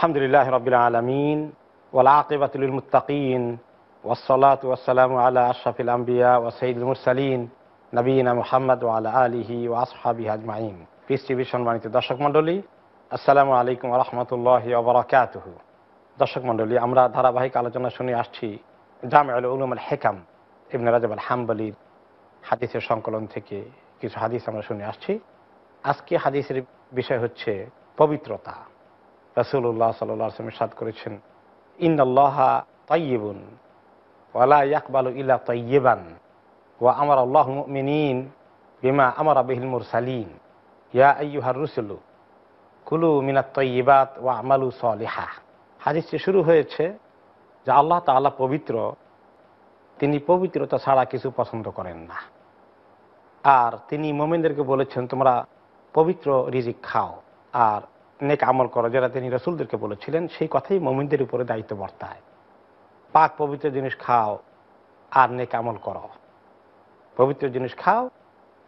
আলহামদুলিল্লাহ রবিল আলমিন ওলাকিবাতুল মুতাকিন ওসলাত ওসালাম আল্লাহ আশরাফিল আম্বিয়া ও সঈদুল মুরসালিন নবীনা মোহাম্মদ আল্লাহ আলহি ও আসহাবি আজমাইন পিস টিভি সম্মানিত দর্শক মণ্ডলী আসসালামু আলাইকুম রহমতুল্লাহ ওবরাকাত দর্শক মণ্ডলী আমরা ধারাবাহিক আলোচনা শুনে আসছি জামে আল উলুম আল হেকাম ইবন রাজাব আল হাম্বলির হাদিসের সংকলন থেকে কিছু হাদিস আমরা শুনে আসছি আজকে হাদিসের বিষয় হচ্ছে পবিত্রতা রাসুল্লাহ সাল্লাম সাদ করেছেন ইন ইন্দাল্লাহা তাইয়েবুন ওয়ালা ইয়াকবালু ইলা তাইবান ও আমার আল্লাহ মিনীন বিমা আমার আবিহিল সালিন ইয়া আইহার রুসুলু কুলু মিনা তৈবাত ওয়া আমালু সলিহা হাদিসটি শুরু হয়েছে যে আল্লাহ তাল্লাহ পবিত্র তিনি পবিত্রতা ছাড়া কিছু পছন্দ করেন না আর তিনি মোমেনদেরকে বলেছেন তোমরা পবিত্র রিজিক খাও আর নেক আমল করো যারা তিনি রসুলদেরকে বলেছিলেন সেই কথাই মমিনদের উপরে দায়িত্ব বর্তায় পাক পবিত্র জিনিস খাও আর নেক আমল করো পবিত্র জিনিস খাও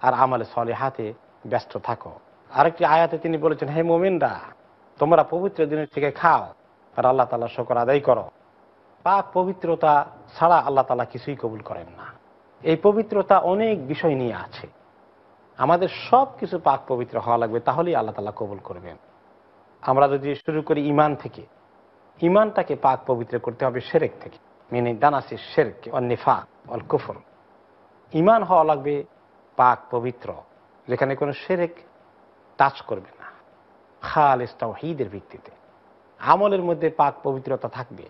আর আমলে সলে হাতে ব্যস্ত থাকো আরেকটি আয়াতে তিনি বলেছেন হে মোমিনরা তোমরা পবিত্র জিনিস থেকে খাও আর আল্লাহ তালা শকর আদায় করো পাক পবিত্রতা ছাড়া আল্লাহ তালা কিছুই কবুল করেন না এই পবিত্রতা অনেক বিষয় নিয়ে আছে আমাদের সব কিছু পাক পবিত্র হওয়া লাগবে তাহলেই আল্লাহ তালা কবুল করবেন আমরা যদি শুরু করি ইমান থেকে ইমানটাকে পাক পবিত্র করতে হবে সেরেক থেকে মেনে দানাসি সেরেক অন্নিফা অল কুফর ইমান হওয়া লাগবে পাক পবিত্র যেখানে কোনো সেরেক টাচ করবে না খালেস হিদের ভিত্তিতে আমলের মধ্যে পাক পবিত্রতা থাকবে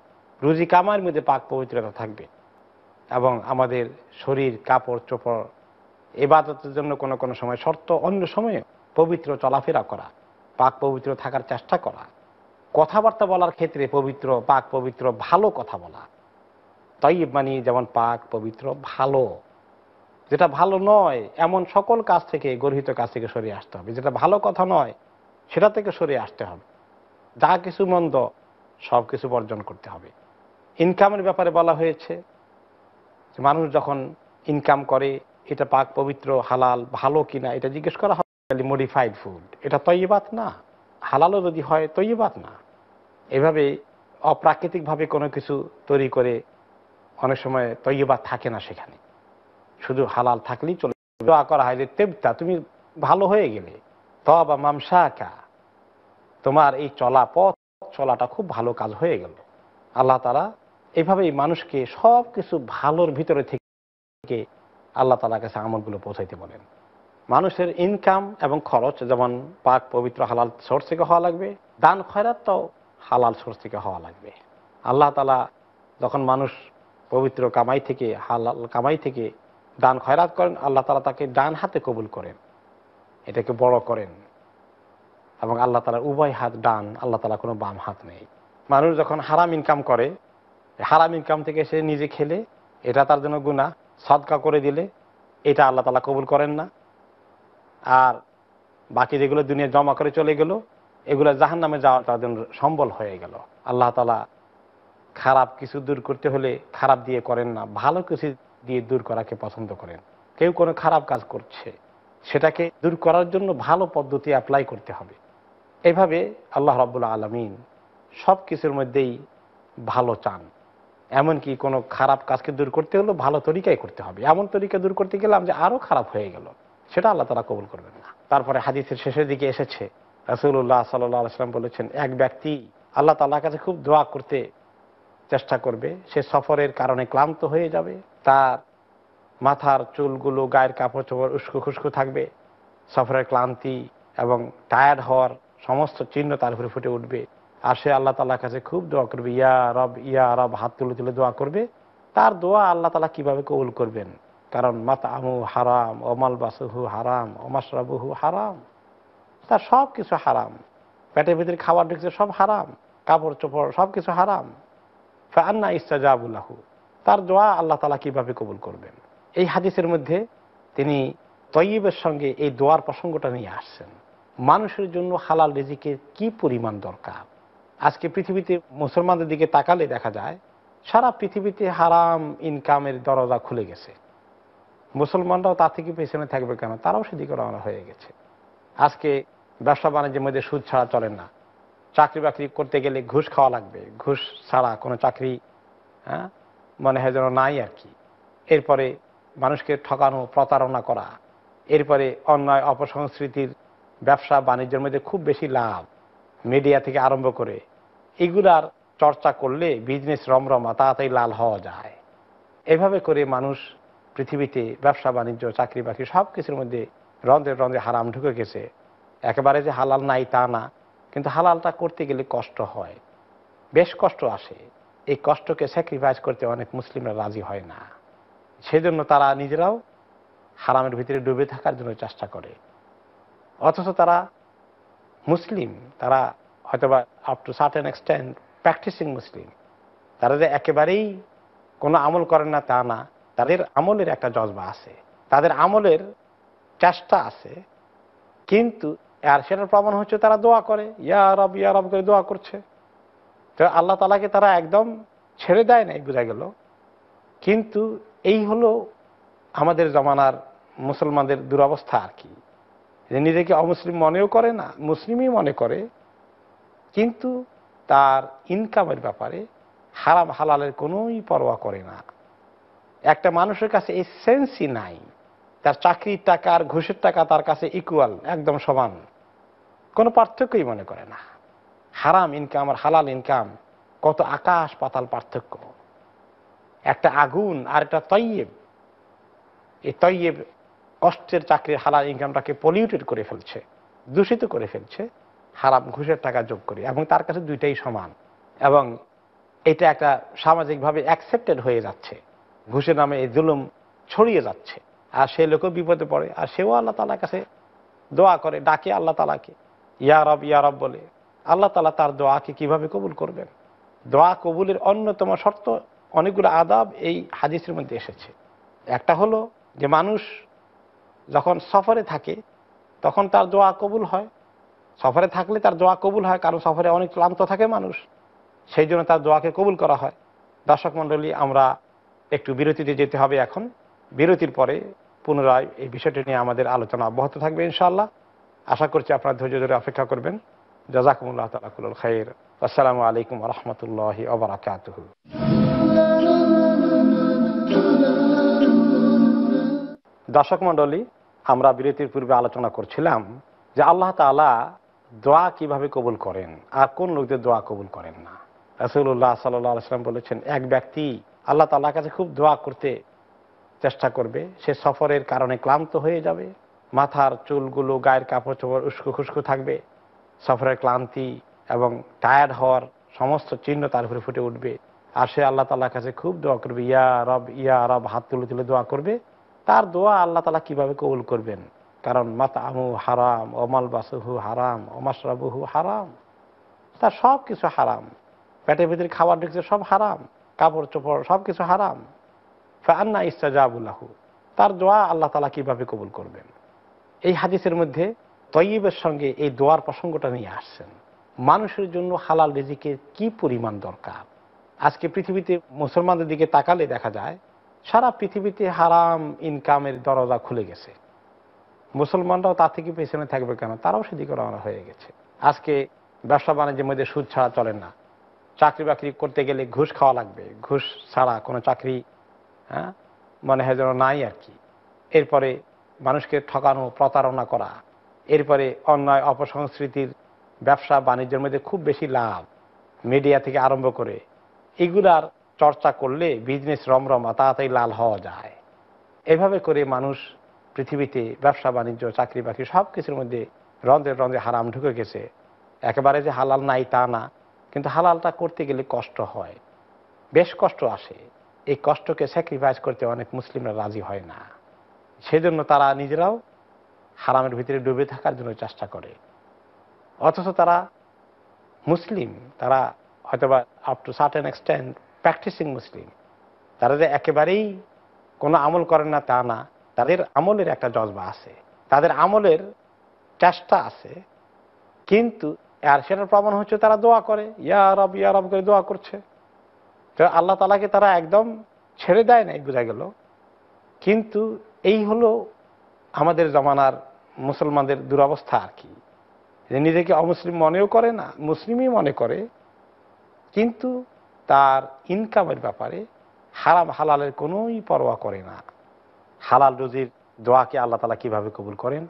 রুজি কামার মধ্যে পাক পবিত্রতা থাকবে এবং আমাদের শরীর কাপড় চোপড় এবাদতের জন্য কোনো কোনো সময় শর্ত অন্য সময়ে পবিত্র চলাফেরা করা পাক পবিত্র থাকার চেষ্টা করা কথাবার্তা বলার ক্ষেত্রে পবিত্র পাক পবিত্র ভালো কথা বলা তাই মানে যেমন পাক পবিত্র ভালো যেটা ভালো নয় এমন সকল কাজ থেকে গর্হিত কাজ থেকে সরে আসতে হবে যেটা ভালো কথা নয় সেটা থেকে সরে আসতে হবে যা কিছু মন্দ সব কিছু বর্জন করতে হবে ইনকামের ব্যাপারে বলা হয়েছে মানুষ যখন ইনকাম করে এটা পাক পবিত্র হালাল ভালো কিনা এটা জিজ্ঞেস করা খালি মডিফাইড ফুড এটা তৈবাত না হালালও যদি হয় তৈবাত না এভাবে অপ্রাকৃতিকভাবে কোনো কিছু তৈরি করে অনেক সময় তৈবাত থাকে না সেখানে শুধু হালাল থাকলেই চলে দোয়া করা হয় যে তেবতা তুমি ভালো হয়ে গেলে তবা মামসাকা তোমার এই চলা পথ চলাটা খুব ভালো কাজ হয়ে গেল আল্লাহ তারা এভাবেই মানুষকে সব কিছু ভালোর ভিতরে থেকে আল্লাহ তালা কাছে আমলগুলো পৌঁছাইতে বলেন মানুষের ইনকাম এবং খরচ যেমন পাক পবিত্র হালাল সোর্স থেকে হওয়া লাগবে দান খয়রাত হালাল সোর্স থেকে হওয়া লাগবে আল্লাহ তালা যখন মানুষ পবিত্র কামাই থেকে হালাল কামাই থেকে দান খয়রাত করেন আল্লাহ তালা তাকে ডান হাতে কবুল করেন এটাকে বড় করেন এবং আল্লাহ তালার উভয় হাত ডান আল্লাহ তালা কোনো বাম হাত নেই মানুষ যখন হারাম ইনকাম করে হারাম ইনকাম থেকে সে নিজে খেলে এটা তার জন্য গুণা সদকা করে দিলে এটা আল্লাহ তালা কবুল করেন না আর বাকি যেগুলো দুনিয়া জমা করে চলে গেল এগুলো জাহান নামে যাওয়া তাদের সম্বল হয়ে গেল আল্লাহ তালা খারাপ কিছু দূর করতে হলে খারাপ দিয়ে করেন না ভালো কিছু দিয়ে দূর করাকে পছন্দ করেন কেউ কোনো খারাপ কাজ করছে সেটাকে দূর করার জন্য ভালো পদ্ধতি অ্যাপ্লাই করতে হবে এভাবে আল্লাহ রব্বুল আলমিন সব কিছুর মধ্যেই ভালো চান এমনকি কোনো খারাপ কাজকে দূর করতে হলেও ভালো তরিকায় করতে হবে এমন তরিকা দূর করতে গেলাম যে আরও খারাপ হয়ে গেল সেটা আল্লাহ তালা কবুল করবেন না তারপরে হাদিসের শেষের দিকে এসেছে রাসুল্লাহ সাল্লাম বলেছেন এক ব্যক্তি আল্লাহ তাল্লাহ কাছে খুব দোয়া করতে চেষ্টা করবে সে সফরের কারণে ক্লান্ত হয়ে যাবে তার মাথার চুলগুলো গায়ের কাপড় চোপড় উস্কো খুস্কু থাকবে সফরের ক্লান্তি এবং টায়ার্ড হওয়ার সমস্ত চিহ্ন তার উপরে ফুটে উঠবে আর সে আল্লাহ তাল্লাহ কাছে খুব দোয়া করবে ইয়া রব ইয়া রব হাত তুলে তুলে দোয়া করবে তার দোয়া আল্লাহ তালা কিভাবে কবুল করবেন কারণ মাত আমু হারাম অমাল বাসুহু হারাম অমাশরাবুহু হারাম তার সব কিছু হারাম পেটের ভিতরে খাবার ঢুকছে সব হারাম কাপড় চোপড় সব কিছু হারাম ফান্না ইস্তাজাবুল্লাহু তার জোয়া আল্লাহ তালা কিভাবে কবুল করবেন এই হাদিসের মধ্যে তিনি তৈবের সঙ্গে এই দোয়ার প্রসঙ্গটা নিয়ে আসছেন মানুষের জন্য হালাল রেজিকে কি পরিমাণ দরকার আজকে পৃথিবীতে মুসলমানদের দিকে তাকালে দেখা যায় সারা পৃথিবীতে হারাম ইনকামের দরজা খুলে গেছে মুসলমানরাও তা থেকে পেছনে থাকবে কেন তারাও সেদিক রওনা হয়ে গেছে আজকে ব্যবসা বাণিজ্যের মধ্যে সুদ ছাড়া চলে না চাকরি বাকরি করতে গেলে ঘুষ খাওয়া লাগবে ঘুষ ছাড়া কোনো চাকরি হ্যাঁ মনে হয় যেন নাই আর কি এরপরে মানুষকে ঠকানো প্রতারণা করা এরপরে অন্যায় অপসংস্কৃতির ব্যবসা বাণিজ্যের মধ্যে খুব বেশি লাভ মিডিয়া থেকে আরম্ভ করে এগুলার চর্চা করলে বিজনেস রমরমা তাড়াতাড়ি লাল হওয়া যায় এভাবে করে মানুষ পৃথিবীতে ব্যবসা বাণিজ্য চাকরি বাকরি সব কিছুর মধ্যে রন্ধ্রে রন্ধ্রে হারাম ঢুকে গেছে একেবারে যে হালাল নাই তা না কিন্তু হালালটা করতে গেলে কষ্ট হয় বেশ কষ্ট আসে এই কষ্টকে স্যাক্রিফাইস করতে অনেক মুসলিমরা রাজি হয় না সেজন্য তারা নিজেরাও হারামের ভিতরে ডুবে থাকার জন্য চেষ্টা করে অথচ তারা মুসলিম তারা হয়তোবা up to certain extent practicing মুসলিম তারা যে একেবারেই কোনো আমল করেন না তা না তাদের আমলের একটা জজবা আছে তাদের আমলের চেষ্টা আছে কিন্তু আর সেটার প্রমাণ হচ্ছে তারা দোয়া করে ইয়া রব ইয়া রব করে দোয়া করছে তো আল্লাহ তালাকে তারা একদম ছেড়ে দেয় নাই বুঝা গেল কিন্তু এই হলো আমাদের জমানার মুসলমানদের দুরবস্থা আর কি যে নিজেকে অমুসলিম মনেও করে না মুসলিমই মনে করে কিন্তু তার ইনকামের ব্যাপারে হারাম হালালের কোনোই পরোয়া করে না একটা মানুষের কাছে এই সেন্সই নাই তার চাকরির টাকা আর ঘুষের টাকা তার কাছে ইকুয়াল একদম সমান কোনো পার্থক্যই মনে করে না হারাম ইনকাম আর হালাল ইনকাম কত আকাশ পাতাল পার্থক্য একটা আগুন আর একটা তৈয়েব এই তৈয়েব কষ্টের চাকরির হালাল ইনকামটাকে পলিউটেড করে ফেলছে দূষিত করে ফেলছে হারাম ঘুষের টাকা যোগ করে এবং তার কাছে দুইটাই সমান এবং এটা একটা সামাজিকভাবে অ্যাকসেপ্টেড হয়ে যাচ্ছে ঘুষের নামে এই জুলুম ছড়িয়ে যাচ্ছে আর সে লোকও বিপদে পড়ে আর সেও আল্লাহ তালার কাছে দোয়া করে ডাকে আল্লাহ তালাকে ইয়ারব ইয়ারব বলে আল্লাহ তালা তার দোয়াকে কিভাবে কবুল করবেন দোয়া কবুলের অন্যতম শর্ত অনেকগুলো আদাব এই হাদিসের মধ্যে এসেছে একটা হলো যে মানুষ যখন সফরে থাকে তখন তার দোয়া কবুল হয় সফরে থাকলে তার দোয়া কবুল হয় কারণ সফরে অনেক ক্লান্ত থাকে মানুষ সেই জন্য তার দোয়াকে কবুল করা হয় দর্শক মণ্ডলী আমরা একটু বিরতিতে যেতে হবে এখন বিরতির পরে পুনরায় এই বিষয়টি নিয়ে আমাদের আলোচনা অব্যাহত থাকবে ইনশাআল্লাহ আশা করছি আপনার ধৈর্য ধরে অপেক্ষা করবেন জাজাকুমুল্লাহ তালাকুল খাইর আসসালামু আলাইকুম রহমতুল্লাহ আবরাকাত দর্শক মন্ডলী আমরা বিরতির পূর্বে আলোচনা করছিলাম যে আল্লাহ তালা দোয়া কিভাবে কবুল করেন আর কোন লোকদের দোয়া কবুল করেন না রাসুল্লাহ সাল্লাহ আসলাম বলেছেন এক ব্যক্তি আল্লাহ তাল্লাহ কাছে খুব দোয়া করতে চেষ্টা করবে সে সফরের কারণে ক্লান্ত হয়ে যাবে মাথার চুলগুলো গায়ের কাপড় চোপড় উস্কো খুস্কো থাকবে সফরের ক্লান্তি এবং টায়ার্ড হওয়ার সমস্ত চিহ্ন তার উপরে ফুটে উঠবে আর সে আল্লাহ তাল্লাহ কাছে খুব দোয়া করবে ইয়া রব ইয়া রব হাত তুলে তুলে দোয়া করবে তার দোয়া আল্লাহ তালা কিভাবে কবুল করবেন কারণ আমু হারাম অমাল বাসুহু হারাম অমাসরাবুহু হারাম তার সব কিছু হারাম পেটের ভিতরে খাবার ঢুকছে সব হারাম কাপড় চোপড় সব কিছু হারাম ফান্না ইস্তাজাবুল্লাহু তার দোয়া আল্লাহ তালা কিভাবে কবুল করবেন এই হাদিসের মধ্যে তৈবের সঙ্গে এই দোয়ার প্রসঙ্গটা নিয়ে আসছেন মানুষের জন্য হালাল রিজিকের কি পরিমাণ দরকার আজকে পৃথিবীতে মুসলমানদের দিকে তাকালে দেখা যায় সারা পৃথিবীতে হারাম ইনকামের দরজা খুলে গেছে মুসলমানরাও তা থেকে পেছনে থাকবে কেন তারাও সেদিকে রওনা হয়ে গেছে আজকে ব্যবসা বাণিজ্যের মধ্যে সুদ ছাড়া চলে না চাকরি বাকরি করতে গেলে ঘুষ খাওয়া লাগবে ঘুষ ছাড়া কোনো চাকরি হ্যাঁ মনে হয় যেন নাই আর কি এরপরে মানুষকে ঠকানো প্রতারণা করা এরপরে অন্যায় অপসংস্কৃতির ব্যবসা বাণিজ্যের মধ্যে খুব বেশি লাভ মিডিয়া থেকে আরম্ভ করে এগুলার চর্চা করলে বিজনেস রমরমা তাড়াতাড়ি লাল হওয়া যায় এভাবে করে মানুষ পৃথিবীতে ব্যবসা বাণিজ্য চাকরি বাকরি সব কিছুর মধ্যে রন্ধ্রে রন্ধ্রে হারাম ঢুকে গেছে একেবারে যে হালাল নাই তা না কিন্তু হালালটা করতে গেলে কষ্ট হয় বেশ কষ্ট আসে এই কষ্টকে স্যাক্রিফাইস করতে অনেক মুসলিমরা রাজি হয় না সেজন্য তারা নিজেরাও হারামের ভিতরে ডুবে থাকার জন্য চেষ্টা করে অথচ তারা মুসলিম তারা হয়তোবা up to certain extent practicing মুসলিম তারা যে একেবারেই কোনো আমল করেন না তা না তাদের আমলের একটা জজবা আছে তাদের আমলের চেষ্টা আছে কিন্তু আর সেটার প্রমাণ হচ্ছে তারা দোয়া করে ইয়া রব ইয়া রব করে দোয়া করছে তো আল্লাহ তালাকে তারা একদম ছেড়ে দেয় নাই বোঝা গেল কিন্তু এই হলো আমাদের জমানার মুসলমানদের দুরবস্থা আর কি যে নিজেকে অমুসলিম মনেও করে না মুসলিমই মনে করে কিন্তু তার ইনকামের ব্যাপারে হারাম হালালের কোনোই পরোয়া করে না হালাল রুজির দোয়াকে আল্লাহ তালা কিভাবে কবুল করেন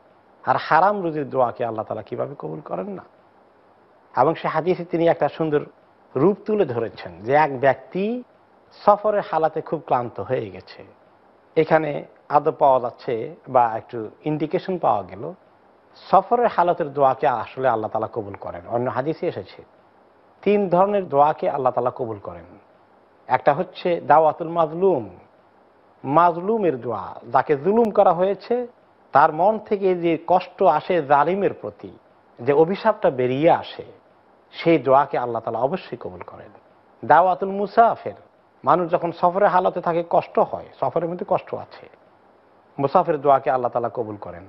আর হারাম রুজির দোয়াকে আল্লাহ তালা কিভাবে কবুল করেন না এবং সে হাদিসে তিনি একটা সুন্দর রূপ তুলে ধরেছেন যে এক ব্যক্তি সফরের হালাতে খুব ক্লান্ত হয়ে গেছে এখানে আদৌ পাওয়া যাচ্ছে বা একটু ইন্ডিকেশন পাওয়া গেল সফরের হালতের দোয়াকে আসলে আল্লাহ তালা কবুল করেন অন্য হাদিসে এসেছে তিন ধরনের দোয়াকে আল্লাহ তালা কবুল করেন একটা হচ্ছে দাওয়াতুল মাজলুম মাজলুমের দোয়া যাকে জুলুম করা হয়েছে তার মন থেকে যে কষ্ট আসে জালিমের প্রতি যে অভিশাপটা বেরিয়ে আসে সেই দোয়াকে আল্লাহ তালা অবশ্যই কবুল করেন দাওয়াতুল মুসাফের মানুষ যখন সফরের হালতে থাকে কষ্ট হয় সফরের মধ্যে কষ্ট আছে মুসাফের দোয়াকে আল্লাহ তালা কবুল করেন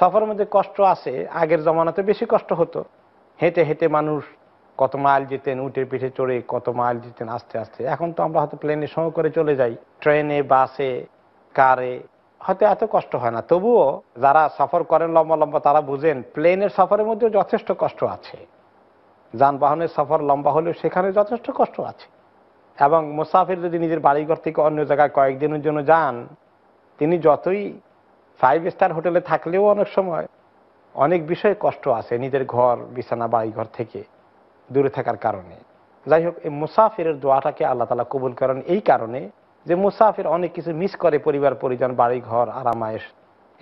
সফরের মধ্যে কষ্ট আছে আগের জমানাতে বেশি কষ্ট হতো হেঁটে হেঁটে মানুষ কত মাইল যেতেন উটের পিঠে চড়ে কত মাইল যেতেন আস্তে আস্তে এখন তো আমরা হয়তো প্লেনে সহ করে চলে যাই ট্রেনে বাসে কারে হয়তো এত কষ্ট হয় না তবুও যারা সফর করেন লম্বা লম্বা তারা বুঝেন প্লেনের সফরের মধ্যেও যথেষ্ট কষ্ট আছে যানবাহনের সফর লম্বা হলেও সেখানে যথেষ্ট কষ্ট আছে এবং মুসাফির যদি নিজের বাড়িঘর থেকে অন্য জায়গায় কয়েকদিনের জন্য যান তিনি যতই ফাইভ স্টার হোটেলে থাকলেও অনেক সময় অনেক বিষয়ে কষ্ট আছে নিজের ঘর বিছানা বাড়িঘর থেকে দূরে থাকার কারণে যাই হোক এই মুসাফিরের দোয়াটাকে আল্লাহ তালা কবুল করেন এই কারণে যে মুসাফির অনেক কিছু মিস করে পরিবার পরিজন বাড়িঘর আরামায়েশ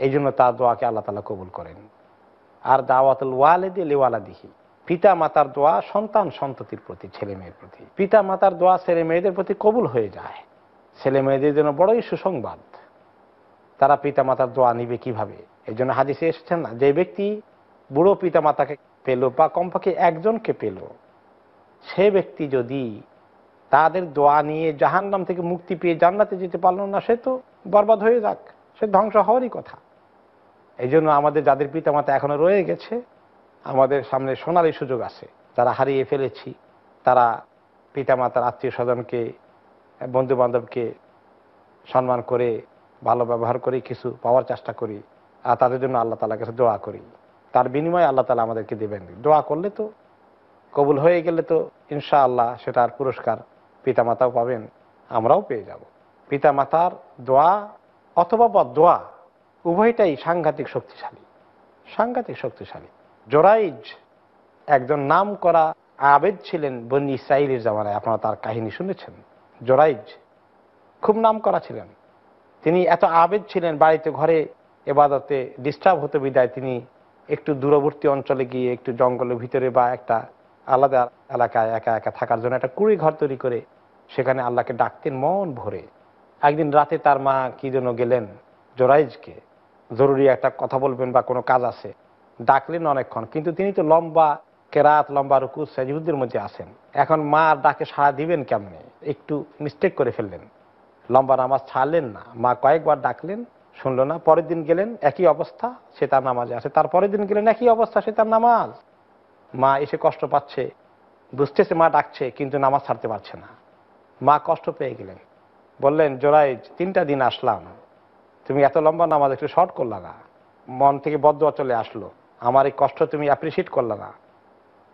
এই জন্য তার দোয়াকে আল্লাহ তালা কবুল করেন আর দাওয়াতুল ওয়ালেদি লেওয়ালা দিহি পিতা মাতার দোয়া সন্তান সন্ততির প্রতি ছেলে মেয়ের প্রতি পিতা মাতার দোয়া ছেলে মেয়েদের প্রতি কবুল হয়ে যায় ছেলে মেয়েদের জন্য বড়ই সুসংবাদ তারা পিতা মাতার দোয়া নিবে কিভাবে এই জন্য হাদিসে এসেছেন না যে ব্যক্তি বুড়ো পিতা মাতাকে পেল বা কমপক্ষে একজনকে পেল সে ব্যক্তি যদি তাদের দোয়া নিয়ে নাম থেকে মুক্তি পেয়ে জান্নাতে যেতে পারল না সে তো বরবাদ হয়ে যাক সে ধ্বংস হওয়ারই কথা এই জন্য আমাদের যাদের পিতামাতা এখনো রয়ে গেছে আমাদের সামনে সোনালি সুযোগ আছে তারা হারিয়ে ফেলেছি তারা পিতামাতার আত্মীয় স্বজনকে বন্ধুবান্ধবকে সম্মান করে ভালো ব্যবহার করে কিছু পাওয়ার চেষ্টা করি আর তাদের জন্য আল্লাহ তালার কাছে দোয়া করি তার বিনিময়ে আল্লাহ তালা আমাদেরকে দেবেন দোয়া করলে তো কবুল হয়ে গেলে তো ইনশা আল্লাহ সেটার পুরস্কার পিতামাতাও পাবেন আমরাও পেয়ে যাব পিতামাতার দোয়া অথবা বা দোয়া উভয়টাই সাংঘাতিক শক্তিশালী সাংঘাতিক শক্তিশালী জোরাইজ একজন নাম করা আবেদ ছিলেন বনি ইসরায়েলের জামানায় আপনারা তার কাহিনী শুনেছেন জোরাইজ খুব নাম করা ছিলেন তিনি এত আবেদ ছিলেন বাড়িতে ঘরে এবাদতে ডিস্টার্ব হতে বিদায় তিনি একটু দূরবর্তী অঞ্চলে গিয়ে একটু জঙ্গলের ভিতরে বা একটা আলাদা এলাকায় একা একা থাকার জন্য একটা কুড়ি ঘর তৈরি করে সেখানে আল্লাহকে ডাকতেন মন ভরে একদিন রাতে তার মা কি জন্য গেলেন জোরাইজকে জরুরি একটা কথা বলবেন বা কোনো কাজ আছে ডাকলেন অনেকক্ষণ কিন্তু তিনি তো লম্বা কেরাত লম্বা রুকু সাজিহুদ্দের মধ্যে আসেন এখন মা ডাকে সাড়া দিবেন কেমনে একটু মিস্টেক করে ফেললেন লম্বা নামাজ ছাড়লেন না মা কয়েকবার ডাকলেন শুনলো না পরের দিন গেলেন একই অবস্থা সে তার নামাজে আছে তার পরের দিন গেলেন একই অবস্থা সে তার নামাজ মা এসে কষ্ট পাচ্ছে বুঝতেছে মা ডাকছে কিন্তু নামাজ ছাড়তে পারছে না মা কষ্ট পেয়ে গেলেন বললেন জোড়াই তিনটা দিন আসলাম তুমি এত লম্বা নামাজ একটু শর্ট করলা না মন থেকে বদ্ধ চলে আসলো আমার এই কষ্ট তুমি অ্যাপ্রিসিয়েট করলে না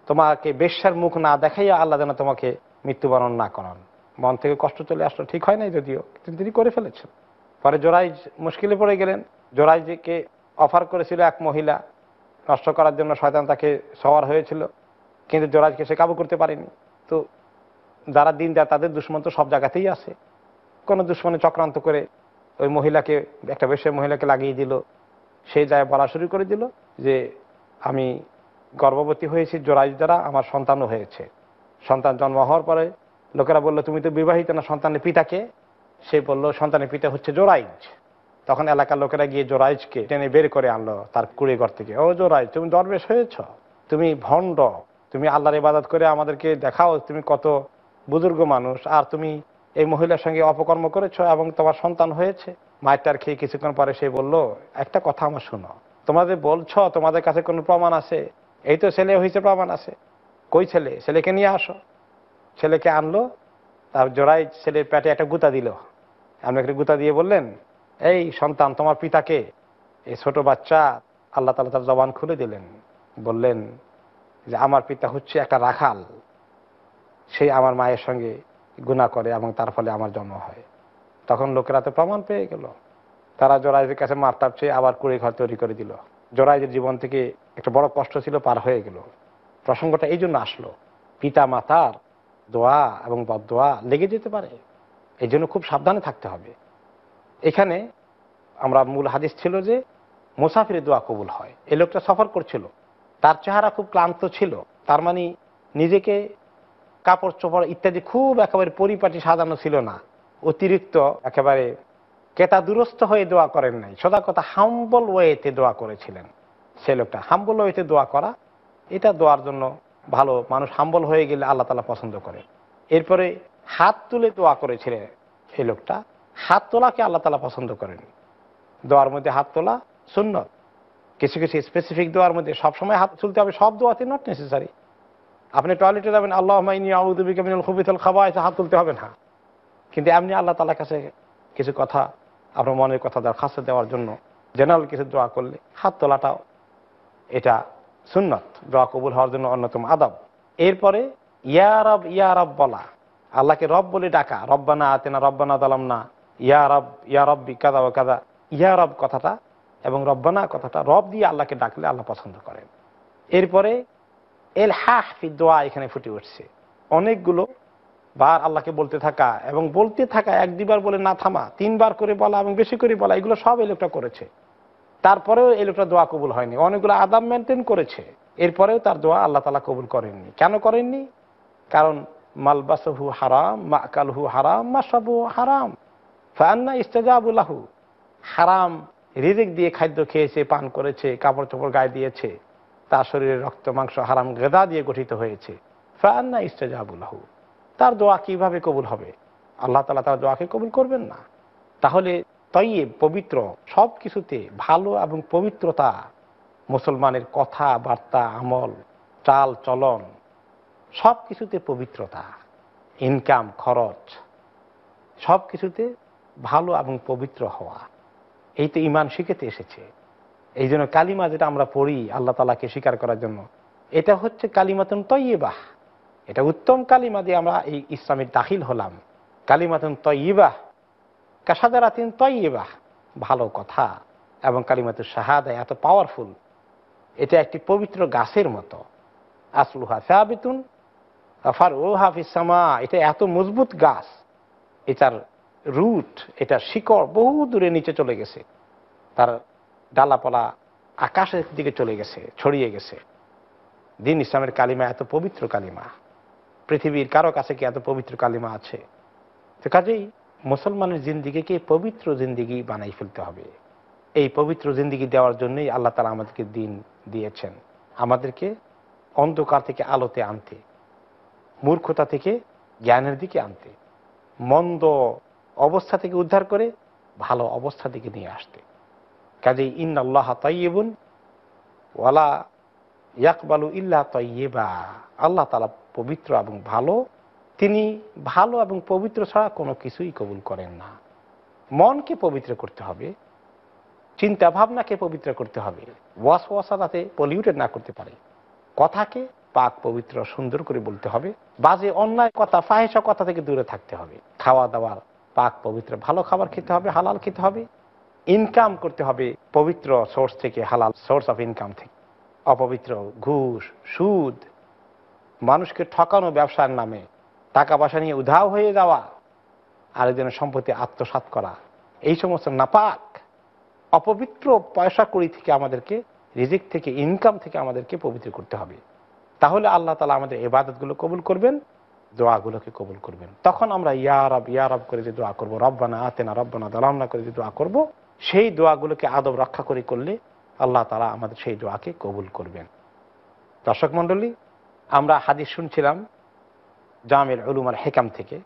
তোমাকে বেশ্যার মুখ না দেখাইয়া আল্লাহ যেন তোমাকে মৃত্যুবরণ না করান মন থেকে কষ্ট চলে আসলো ঠিক হয় নাই যদিও কিন্তু তিনি করে ফেলেছেন পরে জোরাইজ মুশকিলে পড়ে গেলেন জোরাইজকে অফার করেছিল এক মহিলা নষ্ট করার জন্য শয়তান তাকে সওয়ার হয়েছিল কিন্তু জোরাজকে সে কাবু করতে পারেনি তো যারা দিন যায় তাদের দুশ্মন তো সব জায়গাতেই আছে কোনো দুশ্মনে চক্রান্ত করে ওই মহিলাকে একটা বেশের মহিলাকে লাগিয়ে দিল সে যায় বলা শুরু করে দিল যে আমি গর্ভবতী হয়েছি জোরাইজ দ্বারা আমার সন্তানও হয়েছে সন্তান জন্ম হওয়ার পরে লোকেরা বললো তুমি তো বিবাহিত না সন্তানের পিতাকে সে বলল সন্তানের পিতা হচ্ছে জোরাইজ তখন এলাকার লোকেরা গিয়ে জোরাইজকে টেনে বের করে আনলো তার কুড়ে ঘর থেকে ও জোরাইজ তুমি দরবেশ হয়েছ তুমি ভণ্ড তুমি আল্লাহর ইবাদত করে আমাদেরকে দেখাও তুমি কত বুজুর্গ মানুষ আর তুমি এই মহিলার সঙ্গে অপকর্ম করেছ এবং তোমার সন্তান হয়েছে মায়ের খেয়ে কিছুক্ষণ পরে সে বলল একটা কথা আমার শোনো তোমাদের বলছ তোমাদের কাছে কোনো প্রমাণ আছে এই তো ছেলে হয়েছে প্রমাণ আছে কই ছেলে ছেলেকে নিয়ে আসো ছেলেকে আনলো তার জোড়াই ছেলের প্যাটে একটা গুতা দিল আপনাকে গুতা দিয়ে বললেন এই সন্তান তোমার পিতাকে এই ছোট বাচ্চা আল্লাহ তালা তার জবান খুলে দিলেন বললেন যে আমার পিতা হচ্ছে একটা রাখাল সেই আমার মায়ের সঙ্গে গুণা করে এবং তার ফলে আমার জন্ম হয় তখন লোকেরা তো প্রমাণ পেয়ে গেল তারা জোরাইজের কাছে মারতাপ চেয়ে আবার কুড়ে ঘর তৈরি করে দিল জোরাইজের জীবন থেকে একটা বড় কষ্ট ছিল পার হয়ে গেল প্রসঙ্গটা এই জন্য আসলো পিতা মাতার দোয়া এবং বদোয়া লেগে যেতে পারে এই জন্য খুব সাবধানে থাকতে হবে এখানে আমরা মূল হাদিস ছিল যে মুসাফির দোয়া কবুল হয় এই লোকটা সফর করছিল তার চেহারা খুব ক্লান্ত ছিল তার মানে নিজেকে কাপড় চোপড় ইত্যাদি খুব একেবারে পরিপাটি সাজানো ছিল না অতিরিক্ত একেবারে কেতা দুরস্ত হয়ে দোয়া করেন নাই সদা কথা হাম্বল ওয়েতে দোয়া করেছিলেন সে লোকটা হাম্বল ওয়েতে দোয়া করা এটা দোয়ার জন্য ভালো মানুষ হাম্বল হয়ে গেলে আল্লাহ তালা পছন্দ করে এরপরে হাত তুলে দোয়া করেছিলেন সে লোকটা হাত তোলাকে আল্লাহ তালা পছন্দ করেন দোয়ার মধ্যে হাত তোলা শূন্য কিছু কিছু স্পেসিফিক দোয়ার মধ্যে সবসময় হাত তুলতে হবে সব দোয়াতে নট নেসেসারি আপনি টয়লেটে যাবেন আল্লাহ আউদ্দিন খুবিতুল খাবার হাত তুলতে হবে না কিন্তু এমনি আল্লাহ তালার কাছে কিছু কথা আপনার মনের কথা দরখাস্ত দেওয়ার জন্য জেনারেল কিছু দোয়া করলে হাত তোলাটাও এটা সুন্নত দোয়া কবুল হওয়ার জন্য অন্যতম আদব এরপরে ইয়া রব ইয়া রব বলা আল্লাহকে রব বলে ডাকা রব্বানা আতেনা রব্বানা দালাম না ইয়া রব ইয়া রব্বি কাদা ও কাদা ইয়া রব কথাটা এবং রব্বানা কথাটা রব দিয়ে আল্লাহকে ডাকলে আল্লাহ পছন্দ করেন এরপরে এল হাহ দোয়া এখানে ফুটে উঠছে অনেকগুলো বার আল্লাহকে বলতে থাকা এবং বলতে থাকা এক দুবার বলে না থামা তিনবার করে বলা এবং বেশি করে বলা এগুলো সব এই লোকটা করেছে তারপরেও এই লোকটা দোয়া কবুল হয়নি অনেকগুলো আদাম মেনটেন করেছে এরপরেও তার দোয়া আল্লাহ তালা কবুল করেননি কেন করেননি কারণ মালবাসহু হারাম মা কালহু হারাম মাসাবু হারাম ফান্না ইস্তেজাবুল্লাহু হারাম রিজিক দিয়ে খাদ্য খেয়েছে পান করেছে কাপড় চোপড় গায়ে দিয়েছে তার শরীরে রক্ত মাংস হারাম গেদা দিয়ে গঠিত হয়েছে ফান্না ইস্তেজাবুল্লাহু তার দোয়া কিভাবে কবুল হবে আল্লাহ তালা তার দোয়াকে কবুল করবেন না তাহলে তৈব পবিত্র সব কিছুতে ভালো এবং পবিত্রতা মুসলমানের কথা বার্তা আমল চাল চলন সব কিছুতে পবিত্রতা ইনকাম খরচ সব কিছুতে ভালো এবং পবিত্র হওয়া এই তো ইমান শিখেতে এসেছে এই জন্য কালিমা যেটা আমরা পড়ি আল্লাহ তালাকে স্বীকার করার জন্য এটা হচ্ছে কালিমাতন তৈবাহ এটা উত্তম কালিমা দিয়ে আমরা এই ইসলামের দাখিল হলাম কালিমাতুন তৈবাহ কাসাদারাতিন তৈবাহ ভালো কথা এবং কালিমাতুর শাহাদা এত পাওয়ারফুল এটা একটি পবিত্র গাছের মতো আসলুহা সাহাবিতুন আফার ও হাফিসামা এটা এত মজবুত গাছ এটার রুট এটার শিকড় বহু দূরে নিচে চলে গেছে তার ডালাপালা আকাশের দিকে চলে গেছে ছড়িয়ে গেছে দিন ইসলামের কালিমা এত পবিত্র কালিমা পৃথিবীর কারো কাছে কি এত পবিত্র কালিমা আছে তো কাজেই মুসলমানের জিন্দিগিকে পবিত্র জিন্দিগি বানাই ফেলতে হবে এই পবিত্র জিন্দিগি দেওয়ার জন্যই আল্লাহ তালা আমাদেরকে দিন দিয়েছেন আমাদেরকে অন্ধকার থেকে আলোতে আনতে মূর্খতা থেকে জ্ঞানের দিকে আনতে মন্দ অবস্থা থেকে উদ্ধার করে ভালো অবস্থা দিকে নিয়ে আসতে কাজেই ইন আল্লাহ তাইয়েবুন ওয়ালা ইয়াকবালু ইল্লা তাইবা আল্লাহ তালা পবিত্র এবং ভালো তিনি ভালো এবং পবিত্র ছাড়া কোনো কিছুই কবুল করেন না মনকে পবিত্র করতে হবে চিন্তা ভাবনাকে পবিত্র করতে হবে ওয়াশ ওয়াসা যাতে পলিউটেড না করতে পারে কথাকে পাক পবিত্র সুন্দর করে বলতে হবে বাজে অন্যায় কথা ফাহেসা কথা থেকে দূরে থাকতে হবে খাওয়া দাওয়ার পাক পবিত্র ভালো খাবার খেতে হবে হালাল খেতে হবে ইনকাম করতে হবে পবিত্র সোর্স থেকে হালাল সোর্স অফ ইনকাম থেকে অপবিত্র ঘুষ সুদ মানুষকে ঠকানো ব্যবসার নামে টাকা পয়সা নিয়ে উধাও হয়ে যাওয়া আরেকজনের সম্পত্তি আত্মসাত করা এই সমস্ত নাপাক অপবিত্র পয়সা কড়ি থেকে আমাদেরকে রিজিক থেকে ইনকাম থেকে আমাদেরকে পবিত্র করতে হবে তাহলে আল্লাহ তালা আমাদের এবাদতগুলো কবুল করবেন দোয়াগুলোকে কবুল করবেন তখন আমরা ইয়ারব ইয়ারব করে যে দোয়া করবো রব্বানা আতেনা রব্বানা দালামনা করে যে দোয়া করবো সেই দোয়াগুলোকে আদব রক্ষা করে করলে আল্লাহ তালা আমাদের সেই দোয়াকে কবুল করবেন দর্শক মণ্ডলী আমরা হাদিস শুনছিলাম জামের উলুমার হেকাম থেকে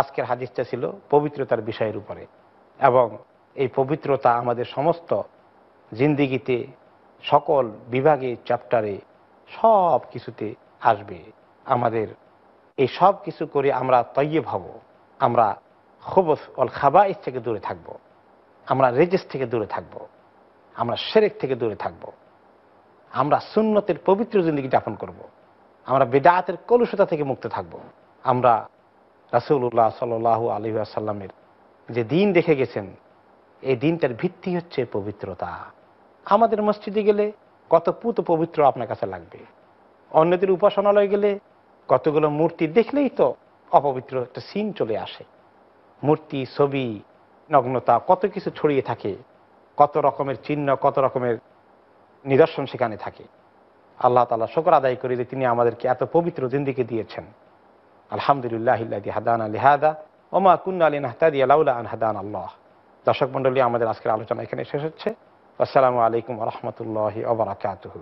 আজকের হাদিসটা ছিল পবিত্রতার বিষয়ের উপরে এবং এই পবিত্রতা আমাদের সমস্ত জিন্দিগিতে সকল বিভাগে চ্যাপ্টারে সব কিছুতে আসবে আমাদের এই সব কিছু করে আমরা তৈয়ে ভাব আমরা খুব অল ইস থেকে দূরে থাকব। আমরা রেজেস থেকে দূরে থাকব। আমরা সেরেক থেকে দূরে থাকব। আমরা সুন্নতের পবিত্র জিন্দিগি যাপন করবো আমরা বেদায়াতের কলুষতা থেকে মুক্ত থাকব। আমরা রাসুল্লাহ সাল আলী আসাল্লামের যে দিন দেখে গেছেন এই দিনটার ভিত্তি হচ্ছে পবিত্রতা আমাদের মসজিদে গেলে কত পুত পবিত্র আপনার কাছে লাগবে অন্যদের উপাসনালয় গেলে কতগুলো মূর্তি দেখলেই তো অপবিত্র একটা সিন চলে আসে মূর্তি ছবি নগ্নতা কত কিছু ছড়িয়ে থাকে কত রকমের চিহ্ন কত রকমের নিদর্শন সেখানে থাকে আল্লাহ তালা শকর আদায় করি যে তিনি আমাদেরকে এত পবিত্র জিন্দিকে দিয়েছেন আলহামদুলিল্লাহ হাদান হাদা ওমা কুন্না আলী নাহতাদি আলাউলা আন হাদান আল্লাহ দর্শক মন্ডলী আমাদের আজকের আলোচনা এখানে শেষ হচ্ছে আসসালামু আলাইকুম রহমতুল্লাহ ওবরাকাতহ